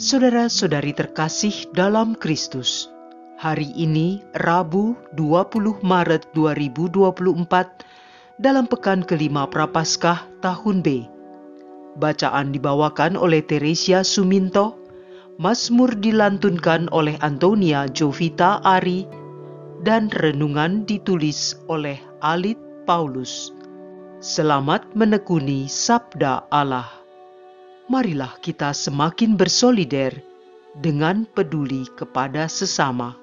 Saudara-saudari terkasih dalam Kristus, hari ini Rabu 20 Maret 2024 dalam pekan kelima Prapaskah tahun B. Bacaan dibawakan oleh Teresia Suminto, Mazmur dilantunkan oleh Antonia Jovita Ari, dan renungan ditulis oleh Alit Paulus. Selamat menekuni Sabda Allah marilah kita semakin bersolider dengan peduli kepada sesama.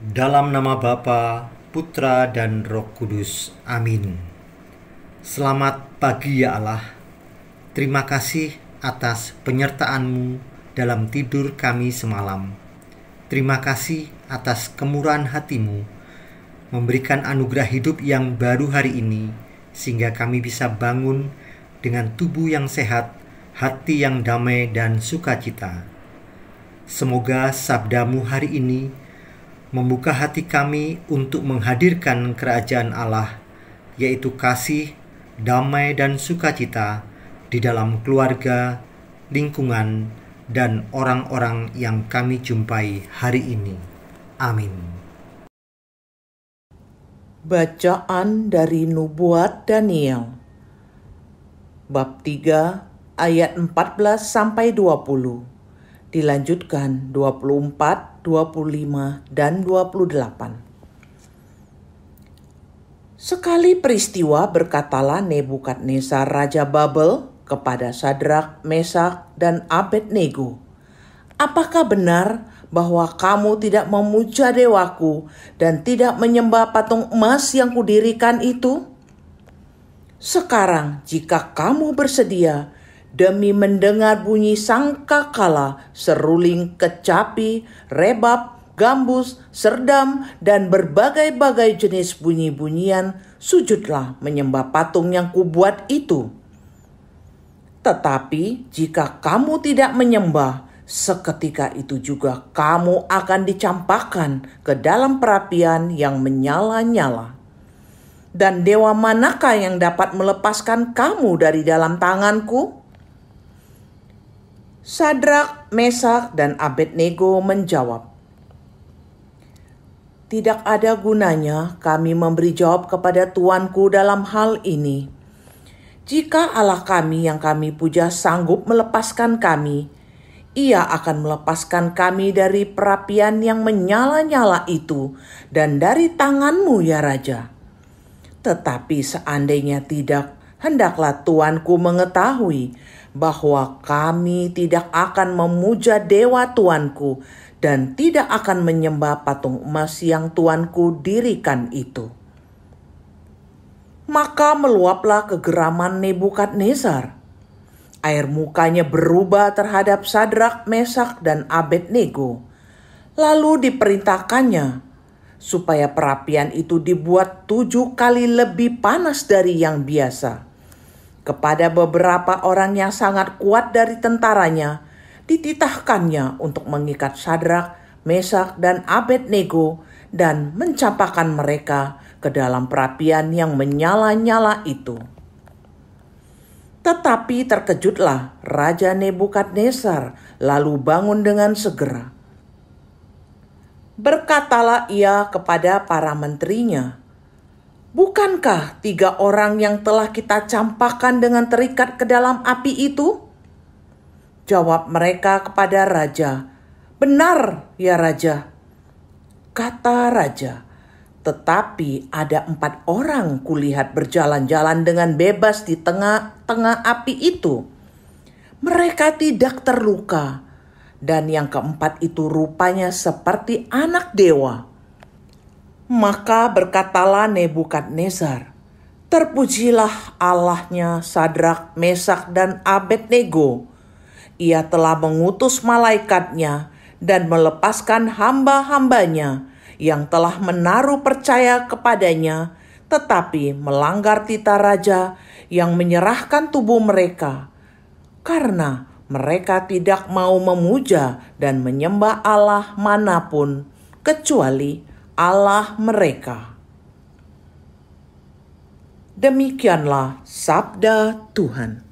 Dalam nama Bapa, Putra, dan Roh Kudus. Amin. Selamat pagi ya Allah. Terima kasih atas penyertaanmu dalam tidur kami semalam. Terima kasih atas kemurahan hatimu memberikan anugerah hidup yang baru hari ini, sehingga kami bisa bangun dengan tubuh yang sehat, hati yang damai, dan sukacita. Semoga sabdamu hari ini membuka hati kami untuk menghadirkan kerajaan Allah, yaitu kasih, damai, dan sukacita di dalam keluarga, lingkungan, dan orang-orang yang kami jumpai hari ini. Amin. Bacaan dari Nubuat Daniel Bab 3 ayat 14 sampai 20 Dilanjutkan 24, 25, dan 28 Sekali peristiwa berkatalah Nebukadnezar Raja Babel kepada Sadrak, Mesak, dan Abednego. Apakah benar bahwa kamu tidak memuja dewaku dan tidak menyembah patung emas yang kudirikan itu? Sekarang jika kamu bersedia demi mendengar bunyi sangka kala seruling kecapi, rebab, gambus, serdam, dan berbagai-bagai jenis bunyi-bunyian, sujudlah menyembah patung yang kubuat itu.' Tetapi jika kamu tidak menyembah, Seketika itu juga kamu akan dicampakkan ke dalam perapian yang menyala-nyala. Dan dewa manakah yang dapat melepaskan kamu dari dalam tanganku? Sadrak, Mesak, dan Abednego menjawab, Tidak ada gunanya kami memberi jawab kepada tuanku dalam hal ini. Jika Allah kami yang kami puja sanggup melepaskan kami, ia akan melepaskan kami dari perapian yang menyala-nyala itu dan dari tanganmu ya Raja. Tetapi seandainya tidak, hendaklah tuanku mengetahui bahwa kami tidak akan memuja dewa tuanku dan tidak akan menyembah patung emas yang tuanku dirikan itu. Maka meluaplah kegeraman Nebukadnezar Air mukanya berubah terhadap Sadrak, Mesak, dan Abednego. Lalu diperintahkannya supaya perapian itu dibuat tujuh kali lebih panas dari yang biasa. Kepada beberapa orang yang sangat kuat dari tentaranya, dititahkannya untuk mengikat Sadrak, Mesak, dan Abednego dan mencapakan mereka ke dalam perapian yang menyala-nyala itu. Tetapi terkejutlah Raja Nebukadnezar, lalu bangun dengan segera. Berkatalah ia kepada para menterinya, Bukankah tiga orang yang telah kita campakkan dengan terikat ke dalam api itu? Jawab mereka kepada raja, "Benar, ya raja," kata raja. Tetapi ada empat orang kulihat berjalan-jalan dengan bebas di tengah tengah api itu. Mereka tidak terluka. Dan yang keempat itu rupanya seperti anak dewa. Maka berkatalah Nebukadnezar, Terpujilah Allahnya Sadrak, Mesak, dan Abednego. Ia telah mengutus malaikatnya dan melepaskan hamba-hambanya yang telah menaruh percaya kepadanya tetapi melanggar tita raja yang menyerahkan tubuh mereka, karena mereka tidak mau memuja dan menyembah Allah manapun kecuali Allah mereka. Demikianlah sabda Tuhan.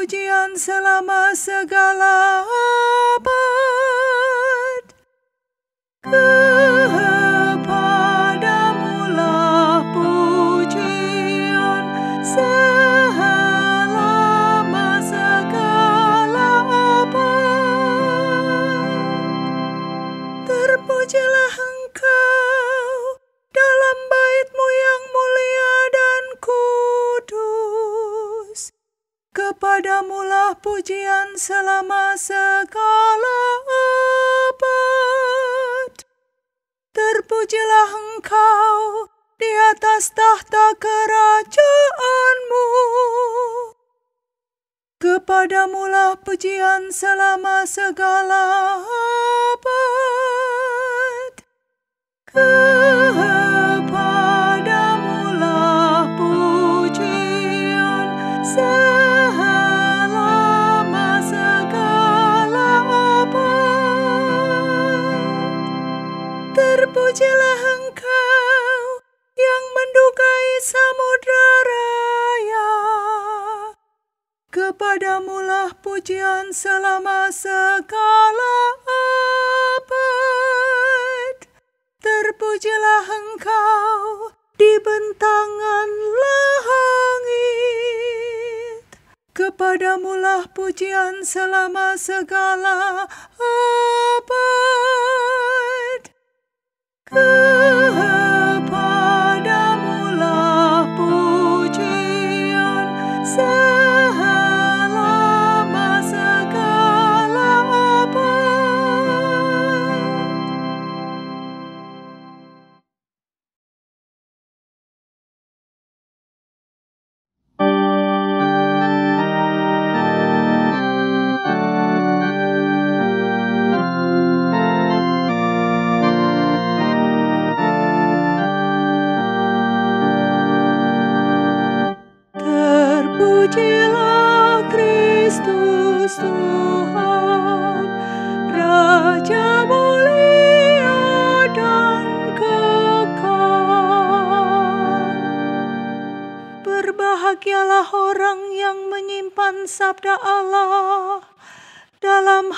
pujian selama segala abad. segala abad. Terpujilah engkau di atas tahta kerajaanmu. lah pujian selama segala abad. lah pujian selama terpujilah engkau yang mendukai samudra raya. Kepadamulah pujian selama segala abad. Terpujilah engkau di bentangan langit. Kepadamulah pujian selama segala abad. good.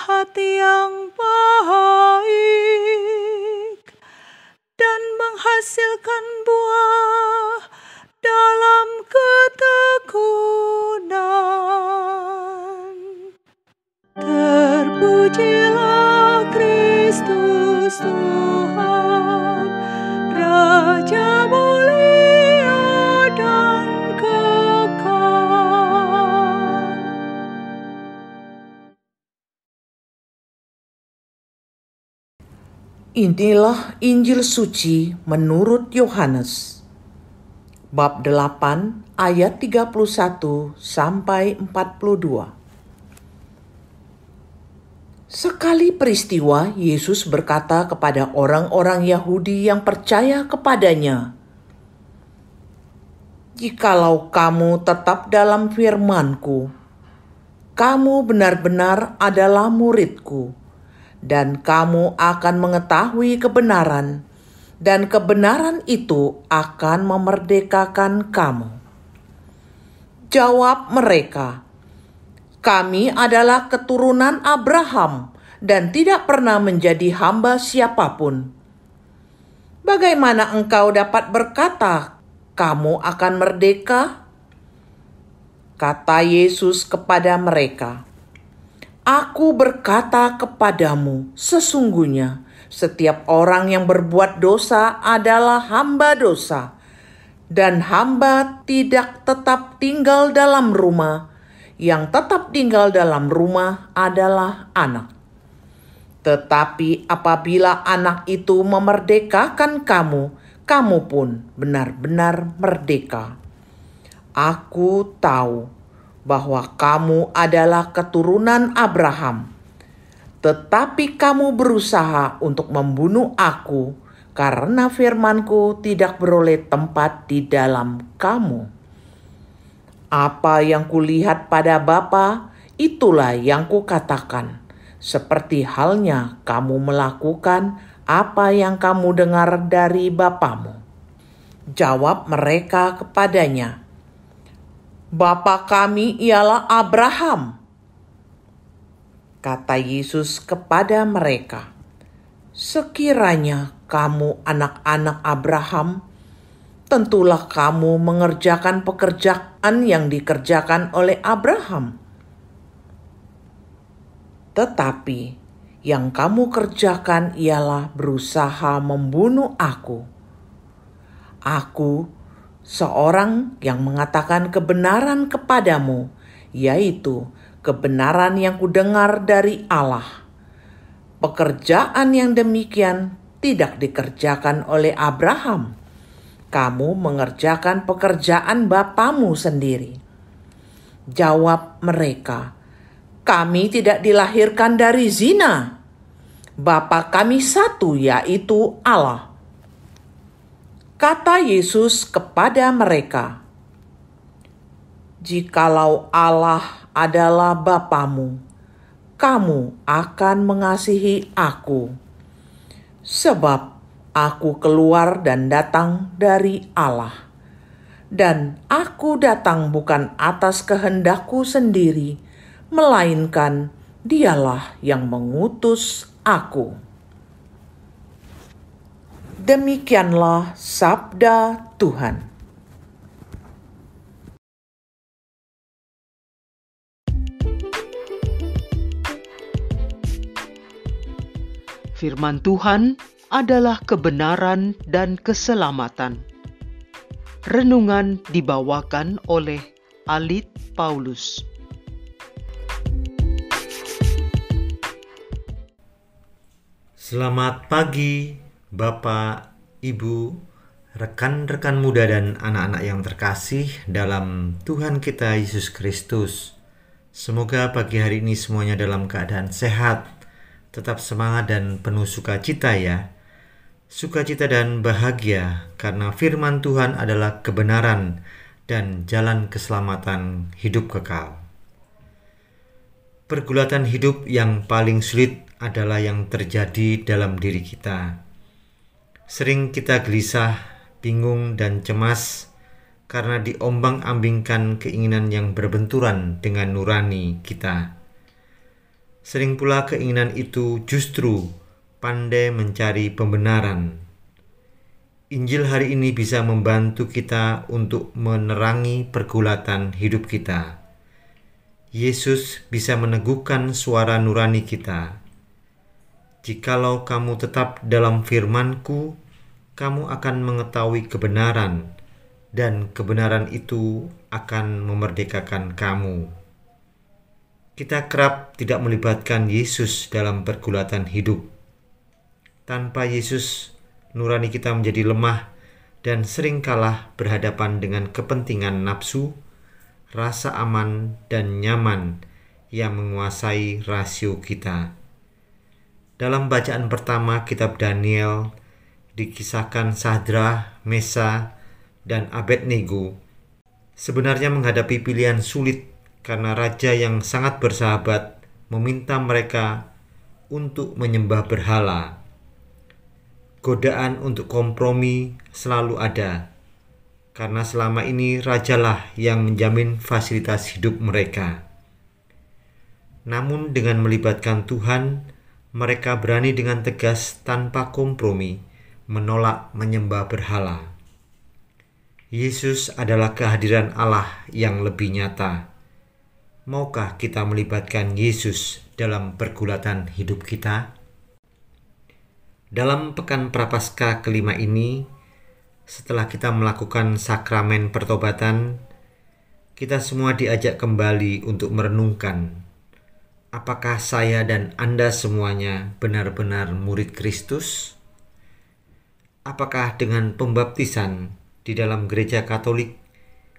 hati yang baik dan menghasilkan buah dalam ketekunan. Terpujilah Kristus Tuhan. Inilah Injil suci menurut Yohanes. Bab 8 ayat 31 sampai 42. Sekali peristiwa Yesus berkata kepada orang-orang Yahudi yang percaya kepadanya, "Jikalau kamu tetap dalam firman-Ku, kamu benar-benar adalah murid-Ku." dan kamu akan mengetahui kebenaran, dan kebenaran itu akan memerdekakan kamu. Jawab mereka, "Kami adalah keturunan Abraham dan tidak pernah menjadi hamba siapapun. Bagaimana engkau dapat berkata, 'Kamu akan merdeka'?" Kata Yesus kepada mereka, Aku berkata kepadamu, sesungguhnya setiap orang yang berbuat dosa adalah hamba dosa, dan hamba tidak tetap tinggal dalam rumah. Yang tetap tinggal dalam rumah adalah anak. Tetapi apabila anak itu memerdekakan kamu, kamu pun benar-benar merdeka. Aku tahu bahwa kamu adalah keturunan Abraham, tetapi kamu berusaha untuk membunuh aku karena firmanku tidak beroleh tempat di dalam kamu. Apa yang kulihat pada Bapa, itulah yang kukatakan. Seperti halnya kamu melakukan apa yang kamu dengar dari Bapamu. Jawab mereka kepadanya, Bapa kami ialah Abraham." Kata Yesus kepada mereka, "Sekiranya kamu anak-anak Abraham, tentulah kamu mengerjakan pekerjaan yang dikerjakan oleh Abraham." Tetapi yang kamu kerjakan ialah berusaha membunuh aku. Aku seorang yang mengatakan kebenaran kepadamu, yaitu kebenaran yang kudengar dari Allah. Pekerjaan yang demikian tidak dikerjakan oleh Abraham. Kamu mengerjakan pekerjaan bapamu sendiri. Jawab mereka, "Kami tidak dilahirkan dari zina. Bapa kami satu, yaitu Allah." Kata Yesus kepada mereka, "Jikalau Allah adalah Bapamu, kamu akan mengasihi Aku, sebab Aku keluar dan datang dari Allah, dan Aku datang bukan atas kehendakku sendiri, melainkan Dialah yang mengutus Aku." Demikianlah sabda Tuhan. Firman Tuhan adalah kebenaran dan keselamatan. Renungan dibawakan oleh Alit Paulus. Selamat pagi, Bapak, Ibu, rekan-rekan muda dan anak-anak yang terkasih dalam Tuhan kita Yesus Kristus. Semoga pagi hari ini semuanya dalam keadaan sehat, tetap semangat dan penuh sukacita ya. Sukacita dan bahagia karena firman Tuhan adalah kebenaran dan jalan keselamatan hidup kekal. Pergulatan hidup yang paling sulit adalah yang terjadi dalam diri kita Sering kita gelisah, bingung, dan cemas karena diombang-ambingkan keinginan yang berbenturan dengan nurani kita. Sering pula keinginan itu justru pandai mencari pembenaran. Injil hari ini bisa membantu kita untuk menerangi pergulatan hidup kita. Yesus bisa meneguhkan suara nurani kita. Jikalau kamu tetap dalam firmanku kamu akan mengetahui kebenaran, dan kebenaran itu akan memerdekakan kamu. Kita kerap tidak melibatkan Yesus dalam pergulatan hidup. Tanpa Yesus, nurani kita menjadi lemah dan sering kalah berhadapan dengan kepentingan nafsu, rasa aman dan nyaman yang menguasai rasio kita. Dalam bacaan pertama kitab Daniel dikisahkan Sadra, Mesa, dan Abednego sebenarnya menghadapi pilihan sulit karena raja yang sangat bersahabat meminta mereka untuk menyembah berhala. Godaan untuk kompromi selalu ada, karena selama ini rajalah yang menjamin fasilitas hidup mereka. Namun, dengan melibatkan Tuhan, mereka berani dengan tegas tanpa kompromi menolak menyembah berhala. Yesus adalah kehadiran Allah yang lebih nyata. Maukah kita melibatkan Yesus dalam pergulatan hidup kita? Dalam pekan prapaskah kelima ini, setelah kita melakukan sakramen pertobatan, kita semua diajak kembali untuk merenungkan apakah saya dan Anda semuanya benar-benar murid Kristus? apakah dengan pembaptisan di dalam gereja Katolik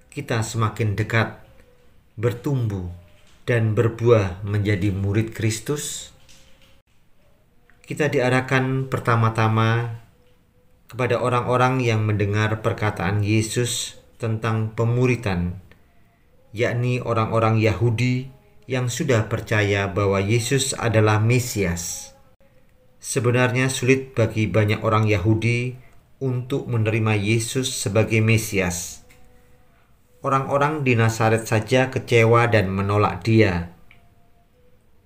kita semakin dekat, bertumbuh, dan berbuah menjadi murid Kristus? Kita diarahkan pertama-tama kepada orang-orang yang mendengar perkataan Yesus tentang pemuritan, yakni orang-orang Yahudi yang sudah percaya bahwa Yesus adalah Mesias. Sebenarnya sulit bagi banyak orang Yahudi untuk menerima Yesus sebagai Mesias. Orang-orang di Nazaret saja kecewa dan menolak Dia.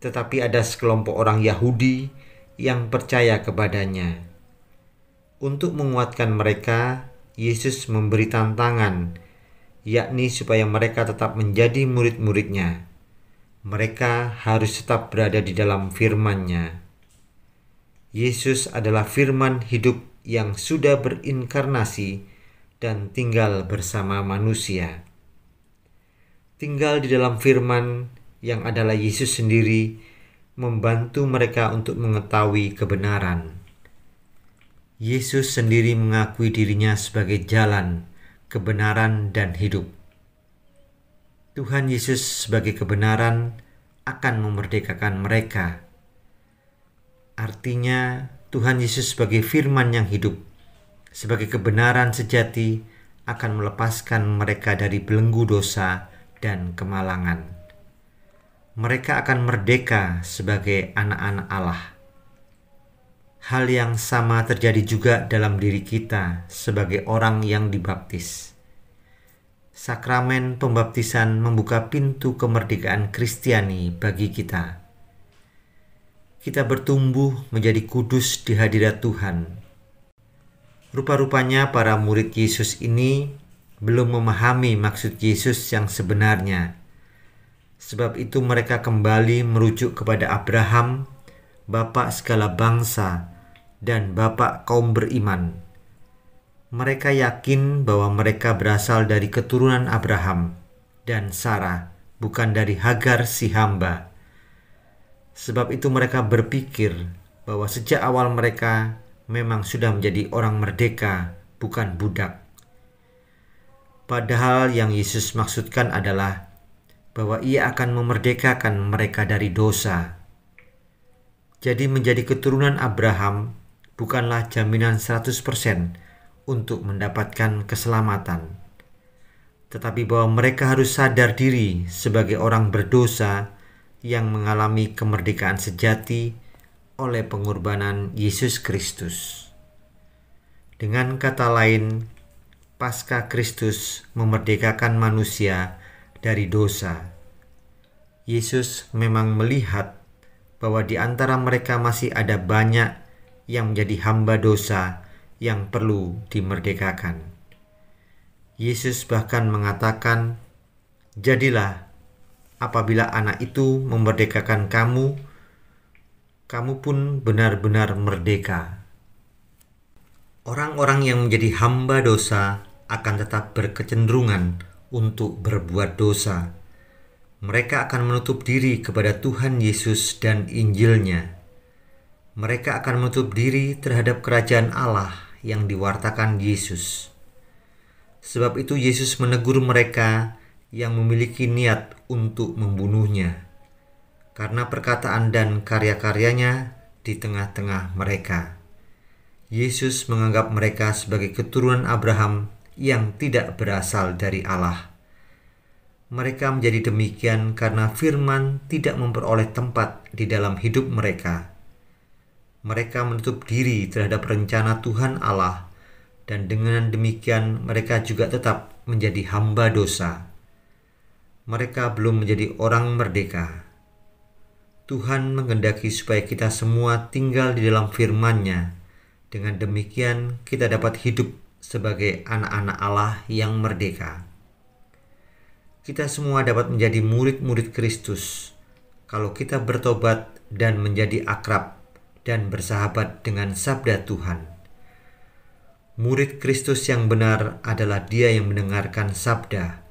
Tetapi ada sekelompok orang Yahudi yang percaya kepadanya. Untuk menguatkan mereka, Yesus memberi tantangan, yakni supaya mereka tetap menjadi murid-muridnya. Mereka harus tetap berada di dalam firman-Nya. Yesus adalah firman hidup yang sudah berinkarnasi dan tinggal bersama manusia. Tinggal di dalam firman yang adalah Yesus sendiri membantu mereka untuk mengetahui kebenaran. Yesus sendiri mengakui dirinya sebagai jalan, kebenaran, dan hidup. Tuhan Yesus sebagai kebenaran akan memerdekakan mereka Artinya, Tuhan Yesus sebagai firman yang hidup, sebagai kebenaran sejati, akan melepaskan mereka dari belenggu dosa dan kemalangan. Mereka akan merdeka sebagai anak-anak Allah. Hal yang sama terjadi juga dalam diri kita sebagai orang yang dibaptis. Sakramen pembaptisan membuka pintu kemerdekaan Kristiani bagi kita kita bertumbuh menjadi kudus di hadirat Tuhan. Rupa-rupanya para murid Yesus ini belum memahami maksud Yesus yang sebenarnya. Sebab itu mereka kembali merujuk kepada Abraham, bapak segala bangsa dan bapak kaum beriman. Mereka yakin bahwa mereka berasal dari keturunan Abraham dan Sarah, bukan dari Hagar si hamba. Sebab itu mereka berpikir bahwa sejak awal mereka memang sudah menjadi orang merdeka, bukan budak. Padahal yang Yesus maksudkan adalah bahwa ia akan memerdekakan mereka dari dosa. Jadi menjadi keturunan Abraham bukanlah jaminan 100% untuk mendapatkan keselamatan. Tetapi bahwa mereka harus sadar diri sebagai orang berdosa yang mengalami kemerdekaan sejati oleh pengorbanan Yesus Kristus. Dengan kata lain, Pasca Kristus memerdekakan manusia dari dosa. Yesus memang melihat bahwa di antara mereka masih ada banyak yang menjadi hamba dosa yang perlu dimerdekakan. Yesus bahkan mengatakan, "Jadilah apabila anak itu memerdekakan kamu, kamu pun benar-benar merdeka. Orang-orang yang menjadi hamba dosa akan tetap berkecenderungan untuk berbuat dosa. Mereka akan menutup diri kepada Tuhan Yesus dan Injilnya. Mereka akan menutup diri terhadap kerajaan Allah yang diwartakan Yesus. Sebab itu Yesus menegur mereka yang memiliki niat untuk membunuhnya karena perkataan dan karya-karyanya di tengah-tengah mereka. Yesus menganggap mereka sebagai keturunan Abraham yang tidak berasal dari Allah. Mereka menjadi demikian karena firman tidak memperoleh tempat di dalam hidup mereka. Mereka menutup diri terhadap rencana Tuhan Allah, dan dengan demikian mereka juga tetap menjadi hamba dosa mereka belum menjadi orang merdeka. Tuhan menghendaki supaya kita semua tinggal di dalam firman-Nya. Dengan demikian, kita dapat hidup sebagai anak-anak Allah yang merdeka. Kita semua dapat menjadi murid-murid Kristus kalau kita bertobat dan menjadi akrab dan bersahabat dengan sabda Tuhan. Murid Kristus yang benar adalah dia yang mendengarkan sabda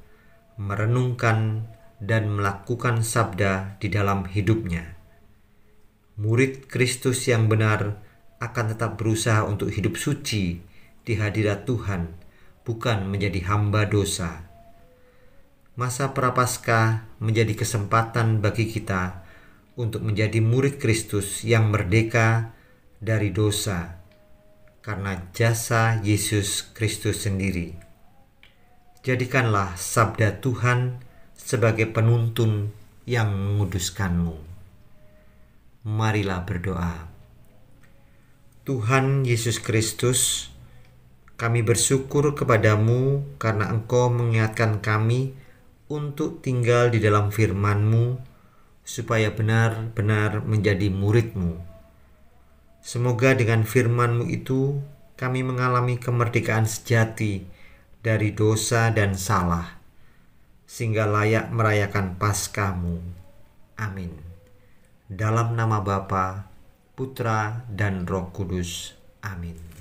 merenungkan dan melakukan sabda di dalam hidupnya. Murid Kristus yang benar akan tetap berusaha untuk hidup suci di hadirat Tuhan, bukan menjadi hamba dosa. Masa Prapaskah menjadi kesempatan bagi kita untuk menjadi murid Kristus yang merdeka dari dosa karena jasa Yesus Kristus sendiri. Jadikanlah sabda Tuhan sebagai penuntun yang menguduskanmu. Marilah berdoa. Tuhan Yesus Kristus, kami bersyukur kepadamu karena Engkau mengingatkan kami untuk tinggal di dalam FirmanMu supaya benar-benar menjadi muridMu Semoga dengan FirmanMu itu kami mengalami kemerdekaan sejati dari dosa dan salah, sehingga layak merayakan Paskamu. Amin. Dalam nama Bapa, Putra, dan Roh Kudus. Amin.